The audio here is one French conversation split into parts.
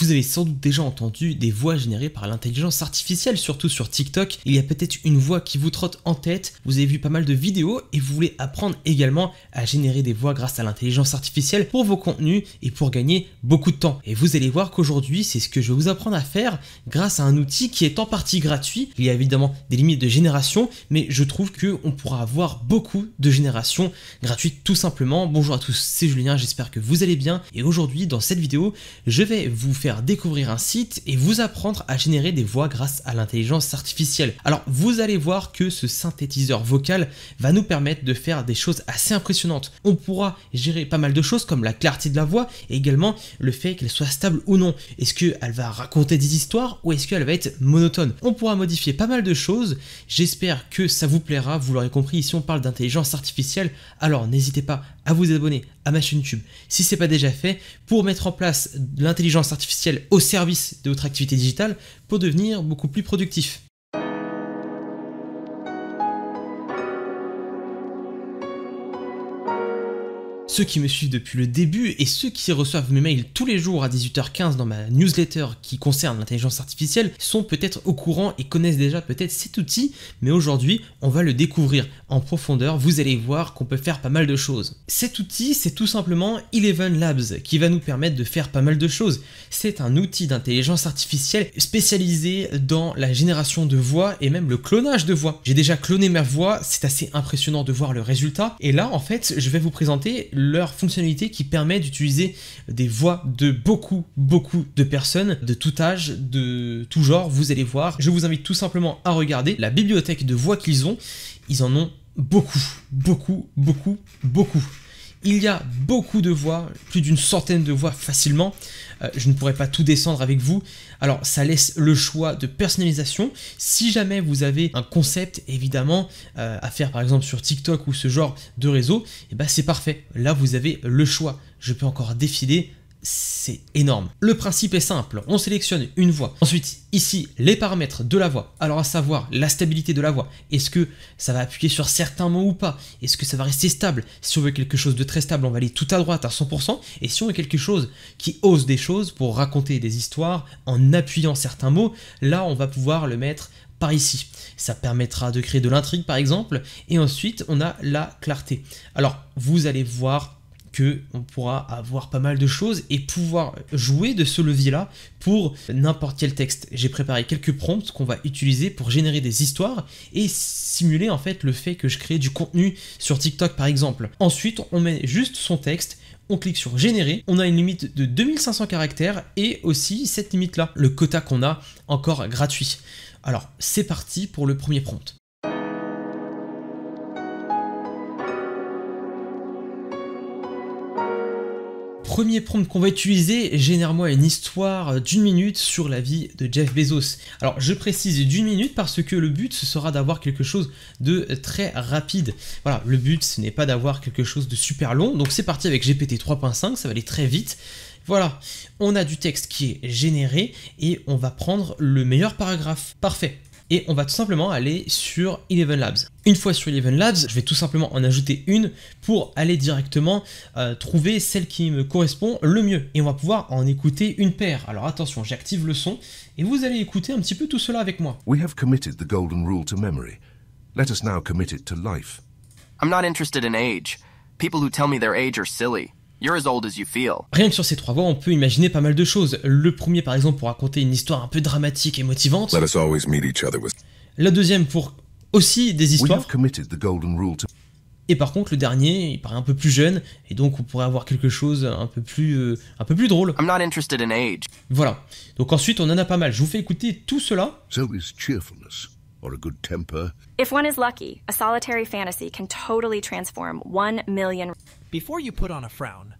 Vous avez sans doute déjà entendu des voix générées par l'intelligence artificielle, surtout sur TikTok. Il y a peut-être une voix qui vous trotte en tête, vous avez vu pas mal de vidéos et vous voulez apprendre également à générer des voix grâce à l'intelligence artificielle pour vos contenus et pour gagner beaucoup de temps. Et vous allez voir qu'aujourd'hui, c'est ce que je vais vous apprendre à faire grâce à un outil qui est en partie gratuit. Il y a évidemment des limites de génération, mais je trouve que on pourra avoir beaucoup de générations gratuites tout simplement. Bonjour à tous, c'est Julien, j'espère que vous allez bien. Et aujourd'hui, dans cette vidéo, je vais vous faire découvrir un site et vous apprendre à générer des voix grâce à l'intelligence artificielle. Alors vous allez voir que ce synthétiseur vocal va nous permettre de faire des choses assez impressionnantes. On pourra gérer pas mal de choses comme la clarté de la voix et également le fait qu'elle soit stable ou non. Est-ce qu'elle va raconter des histoires ou est-ce qu'elle va être monotone On pourra modifier pas mal de choses. J'espère que ça vous plaira. Vous l'aurez compris, ici on parle d'intelligence artificielle. Alors n'hésitez pas à vous abonner à ma YouTube, si ce pas déjà fait, pour mettre en place l'intelligence artificielle au service de votre activité digitale pour devenir beaucoup plus productif. ceux qui me suivent depuis le début et ceux qui reçoivent mes mails tous les jours à 18h15 dans ma newsletter qui concerne l'intelligence artificielle sont peut-être au courant et connaissent déjà peut-être cet outil, mais aujourd'hui on va le découvrir en profondeur, vous allez voir qu'on peut faire pas mal de choses. Cet outil c'est tout simplement Eleven Labs qui va nous permettre de faire pas mal de choses. C'est un outil d'intelligence artificielle spécialisé dans la génération de voix et même le clonage de voix. J'ai déjà cloné ma voix, c'est assez impressionnant de voir le résultat, et là en fait je vais vous présenter le leur fonctionnalité qui permet d'utiliser des voix de beaucoup, beaucoup de personnes, de tout âge, de tout genre, vous allez voir. Je vous invite tout simplement à regarder la bibliothèque de voix qu'ils ont. Ils en ont beaucoup, beaucoup, beaucoup, beaucoup. Il y a beaucoup de voix, plus d'une centaine de voix facilement. Euh, je ne pourrais pas tout descendre avec vous. Alors ça laisse le choix de personnalisation. Si jamais vous avez un concept évidemment euh, à faire par exemple sur TikTok ou ce genre de réseau, eh ben, c'est parfait. Là vous avez le choix. Je peux encore défiler c'est énorme. Le principe est simple, on sélectionne une voix. Ensuite, ici, les paramètres de la voix. Alors à savoir, la stabilité de la voix. Est-ce que ça va appuyer sur certains mots ou pas Est-ce que ça va rester stable Si on veut quelque chose de très stable, on va aller tout à droite à 100%. Et si on veut quelque chose qui ose des choses pour raconter des histoires en appuyant certains mots, là on va pouvoir le mettre par ici. Ça permettra de créer de l'intrigue par exemple. Et ensuite, on a la clarté. Alors, vous allez voir on pourra avoir pas mal de choses et pouvoir jouer de ce levier-là pour n'importe quel texte. J'ai préparé quelques prompts qu'on va utiliser pour générer des histoires et simuler en fait le fait que je crée du contenu sur TikTok par exemple. Ensuite, on met juste son texte on clique sur générer, on a une limite de 2500 caractères et aussi cette limite là, le quota qu'on a encore gratuit. Alors c'est parti pour le premier prompt. premier prompt qu'on va utiliser, génère-moi une histoire d'une minute sur la vie de Jeff Bezos. Alors je précise d'une minute parce que le but ce sera d'avoir quelque chose de très rapide. Voilà, le but ce n'est pas d'avoir quelque chose de super long, donc c'est parti avec GPT 3.5, ça va aller très vite. Voilà, on a du texte qui est généré et on va prendre le meilleur paragraphe. Parfait et on va tout simplement aller sur Eleven Labs. Une fois sur Eleven Labs, je vais tout simplement en ajouter une pour aller directement euh, trouver celle qui me correspond le mieux. Et on va pouvoir en écouter une paire. Alors attention, j'active le son et vous allez écouter un petit peu tout cela avec moi. We have committed the golden rule to memory. Let us now commit it to life. I'm not interested in age. People who tell me their age are silly as old as you feel. Rien que sur ces trois voix, on peut imaginer pas mal de choses. Le premier, par exemple, pour raconter une histoire un peu dramatique et motivante. La deuxième pour aussi des histoires. Et par contre, le dernier, il paraît un peu plus jeune, et donc on pourrait avoir quelque chose un peu plus, euh, un peu plus drôle. Voilà. Donc ensuite, on en a pas mal. Je vous fais écouter tout cela. or a good temper. If one is lucky, a solitary fantasy can totally transform one million. Before you put on a frown,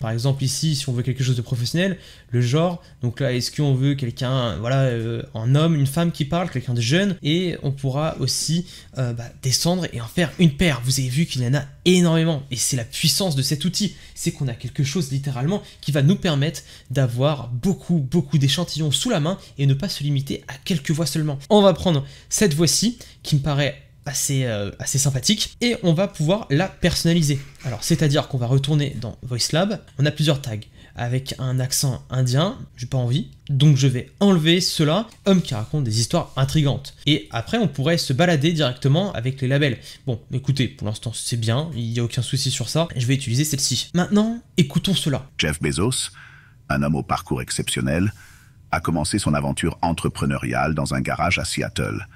Par exemple ici, si on veut quelque chose de professionnel, le genre, donc là est-ce qu'on veut quelqu'un, voilà, euh, un homme, une femme qui parle, quelqu'un de jeune, et on pourra aussi euh, bah, descendre et en faire une paire. Vous avez vu qu'il y en a énormément, et c'est la puissance de cet outil, c'est qu'on a quelque chose littéralement qui va nous permettre d'avoir beaucoup, beaucoup d'échantillons sous la main et ne pas se limiter à quelques voix seulement. On va prendre cette voix-ci qui me paraît euh, assez, sympathique, et on va pouvoir la personnaliser. Alors c'est-à-dire qu'on va retourner dans VoiceLab, on a plusieurs tags avec un accent indien, j'ai pas envie, donc je vais enlever cela, homme qui raconte des histoires intrigantes. Et après on pourrait se balader directement avec les labels. Bon, écoutez, pour l'instant c'est bien, il n'y a aucun souci sur ça, je vais utiliser celle-ci. Maintenant, écoutons cela. Jeff Bezos, un homme au parcours exceptionnel, a commencé son aventure entrepreneuriale dans un garage à Seattle.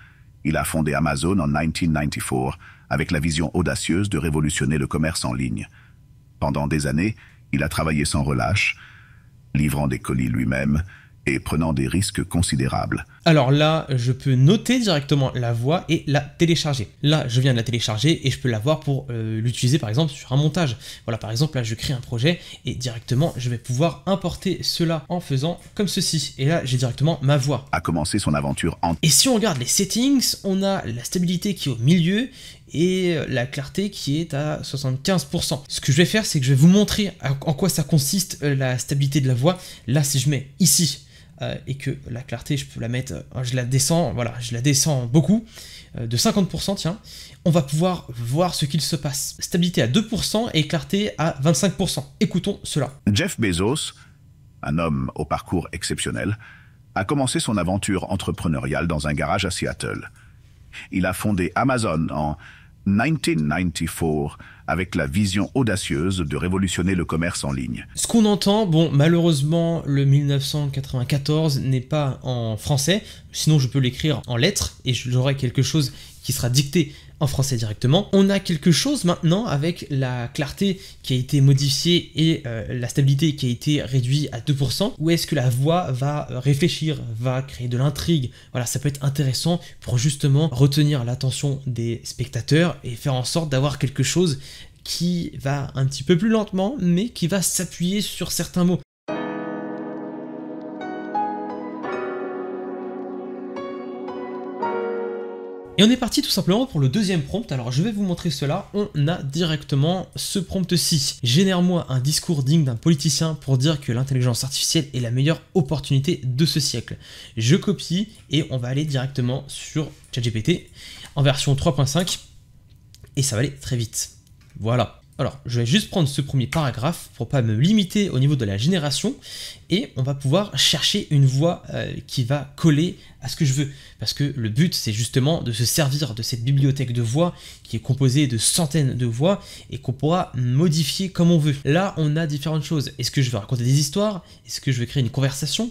Il a fondé Amazon en 1994 avec la vision audacieuse de révolutionner le commerce en ligne. Pendant des années, il a travaillé sans relâche, livrant des colis lui-même et prenant des risques considérables. Alors là, je peux noter directement la voix et la télécharger. Là, je viens de la télécharger et je peux la voir pour euh, l'utiliser par exemple sur un montage. Voilà, par exemple, là, je crée un projet et directement, je vais pouvoir importer cela en faisant comme ceci. Et là, j'ai directement ma voix. A commencer son aventure en... Et si on regarde les settings, on a la stabilité qui est au milieu et euh, la clarté qui est à 75%. Ce que je vais faire, c'est que je vais vous montrer en quoi ça consiste euh, la stabilité de la voix. Là, si je mets ici euh, et que la clarté, je peux la mettre, euh, je la descends, voilà, je la descends beaucoup, euh, de 50%, tiens, on va pouvoir voir ce qu'il se passe. Stabilité à 2% et clarté à 25%. Écoutons cela. Jeff Bezos, un homme au parcours exceptionnel, a commencé son aventure entrepreneuriale dans un garage à Seattle. Il a fondé Amazon en 1994 avec la vision audacieuse de révolutionner le commerce en ligne. Ce qu'on entend, bon, malheureusement, le 1994 n'est pas en français, sinon je peux l'écrire en lettres et j'aurai quelque chose qui sera dicté en français directement. On a quelque chose maintenant avec la clarté qui a été modifiée et euh, la stabilité qui a été réduite à 2%, où est-ce que la voix va euh, réfléchir, va créer de l'intrigue. Voilà, ça peut être intéressant pour justement retenir l'attention des spectateurs et faire en sorte d'avoir quelque chose qui va un petit peu plus lentement, mais qui va s'appuyer sur certains mots. Et on est parti tout simplement pour le deuxième prompt, alors je vais vous montrer cela, on a directement ce prompt-ci. Génère-moi un discours digne d'un politicien pour dire que l'intelligence artificielle est la meilleure opportunité de ce siècle. Je copie et on va aller directement sur ChatGPT en version 3.5 et ça va aller très vite. Voilà. Alors, je vais juste prendre ce premier paragraphe pour pas me limiter au niveau de la génération et on va pouvoir chercher une voix euh, qui va coller à ce que je veux. Parce que le but, c'est justement de se servir de cette bibliothèque de voix qui est composée de centaines de voix et qu'on pourra modifier comme on veut. Là, on a différentes choses. Est-ce que je veux raconter des histoires Est-ce que je veux créer une conversation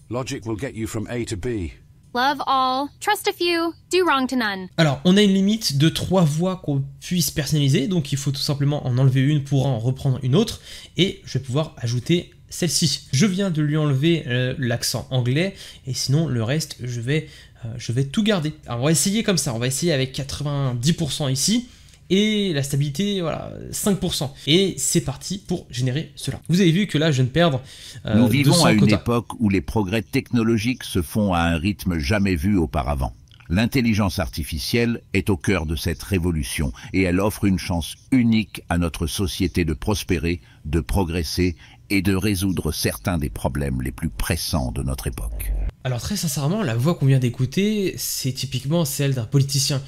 Logic will get you from A to B. Love all, trust a few, do wrong to none. Alors, on a une limite de trois voix qu'on puisse personnaliser, donc il faut tout simplement en enlever une pour en reprendre une autre, et je vais pouvoir ajouter celle-ci. Je viens de lui enlever euh, l'accent anglais, et sinon le reste, je vais, euh, je vais tout garder. Alors, on va essayer comme ça, on va essayer avec 90% ici, et la stabilité, voilà, 5%. Et c'est parti pour générer cela. Vous avez vu que là, je ne perdre. Euh, Nous vivons à une époque où les progrès technologiques se font à un rythme jamais vu auparavant. L'intelligence artificielle est au cœur de cette révolution et elle offre une chance unique à notre société de prospérer, de progresser et de résoudre certains des problèmes les plus pressants de notre époque. Alors très sincèrement, la voix qu'on vient d'écouter, c'est typiquement celle d'un politicien.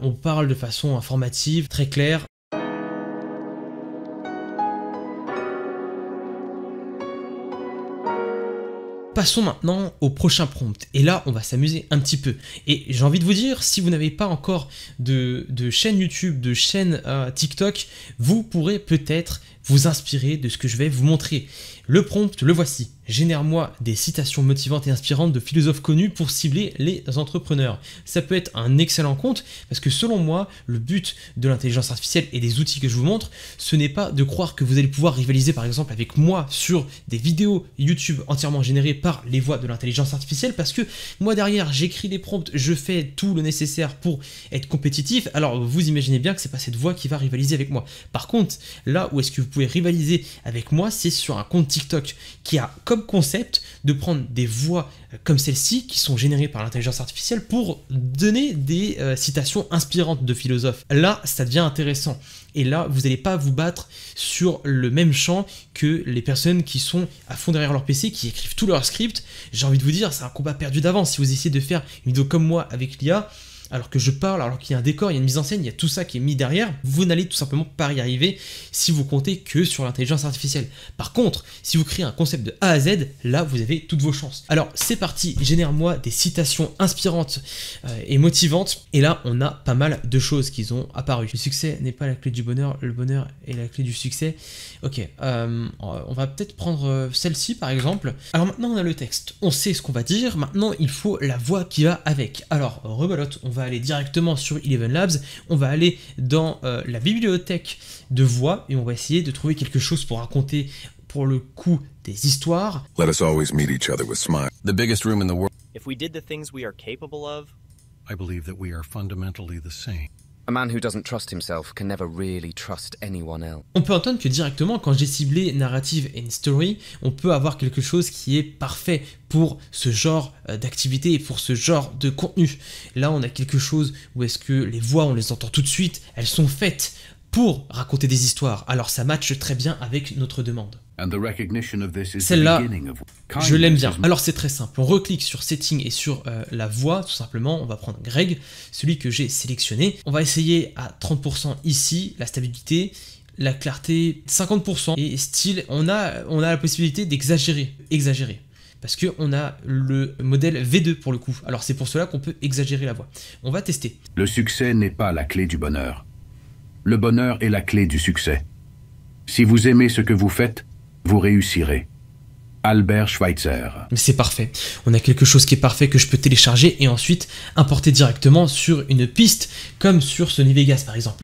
on parle de façon informative, très claire. Passons maintenant au prochain prompt. Et là, on va s'amuser un petit peu. Et j'ai envie de vous dire, si vous n'avez pas encore de, chaîne YouTube, de chaîne euh, TikTok, vous pourrez peut-être vous inspirer de ce que je vais vous montrer. Le prompt, le voici. Génère-moi des citations motivantes et inspirantes de philosophes connus pour cibler les entrepreneurs. Ça peut être un excellent compte parce que selon moi, le but de l'intelligence artificielle et des outils que je vous montre, ce n'est pas de croire que vous allez pouvoir rivaliser par exemple avec moi sur des vidéos YouTube entièrement générées par les voix de l'intelligence artificielle parce que moi derrière, j'écris des prompts, je fais tout le nécessaire pour être compétitif. Alors vous imaginez bien que c'est pas cette voix qui va rivaliser avec moi. Par contre, là où est-ce que vous pouvez rivaliser avec moi, c'est sur un compte TikTok qui a comme concept de prendre des voix euh, comme celle-ci qui sont générées par l'intelligence artificielle pour donner des euh, citations inspirantes de philosophes. Là, ça devient intéressant. Et là, vous n'allez pas vous battre sur le même champ que les personnes qui sont à fond derrière leur PC, qui écrivent tout leur script. J'ai envie de vous dire, c'est un combat perdu d'avance. Si vous essayez de faire une vidéo comme moi avec l'IA, alors que je parle, alors qu'il y a un décor, il y a une mise en scène, il y a tout ça qui est mis derrière, vous n'allez tout simplement pas y arriver si vous comptez que sur l'intelligence artificielle. Par contre, si vous créez un concept de A à Z, là vous avez toutes vos chances. Alors c'est parti, génère-moi des citations inspirantes euh, et motivantes, et là on a pas mal de choses qui ont apparu. Le succès n'est pas la clé du bonheur, le bonheur est la clé du succès. Ok, euh, on va peut-être prendre euh, celle-ci par exemple. Alors maintenant on a le texte, on sait ce qu'on va dire, maintenant il faut la voix qui va avec. Alors rebalote, on va va aller directement sur Eleven Labs, on va aller dans euh, la bibliothèque de voix et on va essayer de trouver quelque chose pour raconter pour le coup des histoires. Let us always meet each other with smile. The biggest room in the world. If we did the things we are capable of, I believe that we are fundamentally the same. On peut entendre que directement, quand j'ai ciblé narrative and story, on peut avoir quelque chose qui est parfait pour ce genre euh, d'activité et pour ce genre de contenu. Là, on a quelque chose où est-ce que les voix, on les entend tout de suite, elles sont faites pour raconter des histoires. Alors ça matche très bien avec notre demande. Celle-là, je l'aime bien. Alors c'est très simple, on reclique sur Setting et sur euh, la voix, tout simplement, on va prendre Greg, celui que j'ai sélectionné. On va essayer à 30% ici, la stabilité, la clarté 50% et style, on a, on a la possibilité d'exagérer, exagérer. Parce qu'on a le modèle V2 pour le coup. Alors c'est pour cela qu'on peut exagérer la voix. On va tester. Le succès n'est pas la clé du bonheur. Le bonheur est la clé du succès. Si vous aimez ce que vous faites, vous réussirez. Albert Schweitzer. Mais c'est parfait. On a quelque chose qui est parfait que je peux télécharger et ensuite importer directement sur une piste, comme sur Sony Vegas par exemple.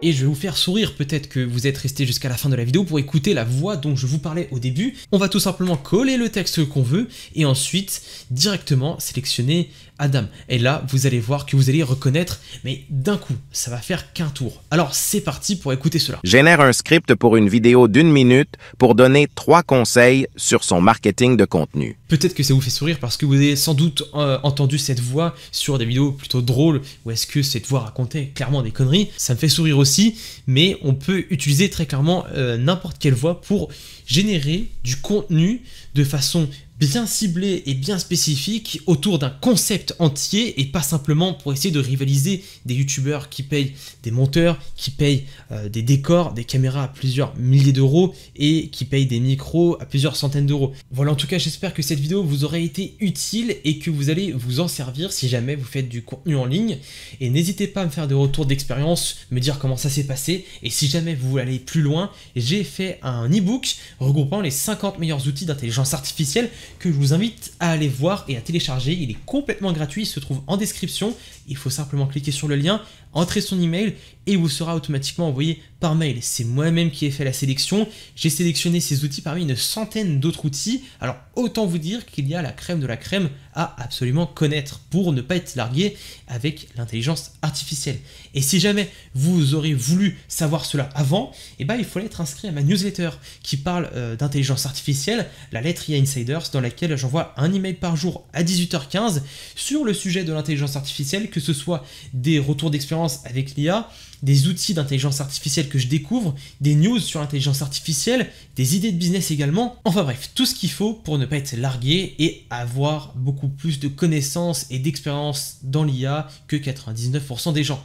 Et je vais vous faire sourire, peut-être que vous êtes resté jusqu'à la fin de la vidéo pour écouter la voix dont je vous parlais au début. On va tout simplement coller le texte qu'on veut et ensuite directement sélectionner Adam. Et là, vous allez voir que vous allez reconnaître, mais d'un coup, ça va faire qu'un tour. Alors c'est parti pour écouter cela. Génère un script pour une vidéo d'une minute pour donner trois conseils sur son marketing de contenu. Peut-être que ça vous fait sourire parce que vous avez sans doute euh, entendu cette voix sur des vidéos plutôt drôles ou est-ce que cette voix racontait clairement des conneries. Ça me fait sourire aussi, mais on peut utiliser très clairement euh, n'importe quelle voix pour générer du contenu de façon bien ciblé et bien spécifique autour d'un concept entier et pas simplement pour essayer de rivaliser des youtubeurs qui payent des monteurs, qui payent euh, des décors, des caméras à plusieurs milliers d'euros et qui payent des micros à plusieurs centaines d'euros. Voilà en tout cas j'espère que cette vidéo vous aura été utile et que vous allez vous en servir si jamais vous faites du contenu en ligne et n'hésitez pas à me faire des retours d'expérience, me dire comment ça s'est passé et si jamais vous voulez aller plus loin j'ai fait un e-book regroupant les 50 meilleurs outils d'intelligence artificielle que je vous invite à aller voir et à télécharger. Il est complètement gratuit, il se trouve en description. Il faut simplement cliquer sur le lien, entrer son email et il vous sera automatiquement envoyé par mail. C'est moi-même qui ai fait la sélection. J'ai sélectionné ces outils parmi une centaine d'autres outils. Alors autant vous dire qu'il y a la crème de la crème à absolument connaître pour ne pas être largué avec l'intelligence artificielle. Et si jamais vous aurez voulu savoir cela avant, eh ben, il fallait être inscrit à ma newsletter qui parle euh, d'intelligence artificielle, la lettre IA Insiders, dans laquelle j'envoie un email par jour à 18h15 sur le sujet de l'intelligence artificielle, que ce soit des retours d'expérience avec l'IA, des outils d'intelligence artificielle que je découvre, des news sur l'intelligence artificielle, des idées de business également, enfin bref, tout ce qu'il faut pour ne pas être largué et avoir beaucoup plus de connaissances et d'expérience dans l'IA que 99% des gens.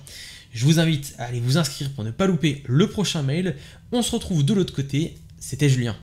Je vous invite à aller vous inscrire pour ne pas louper le prochain mail. On se retrouve de l'autre côté, c'était Julien.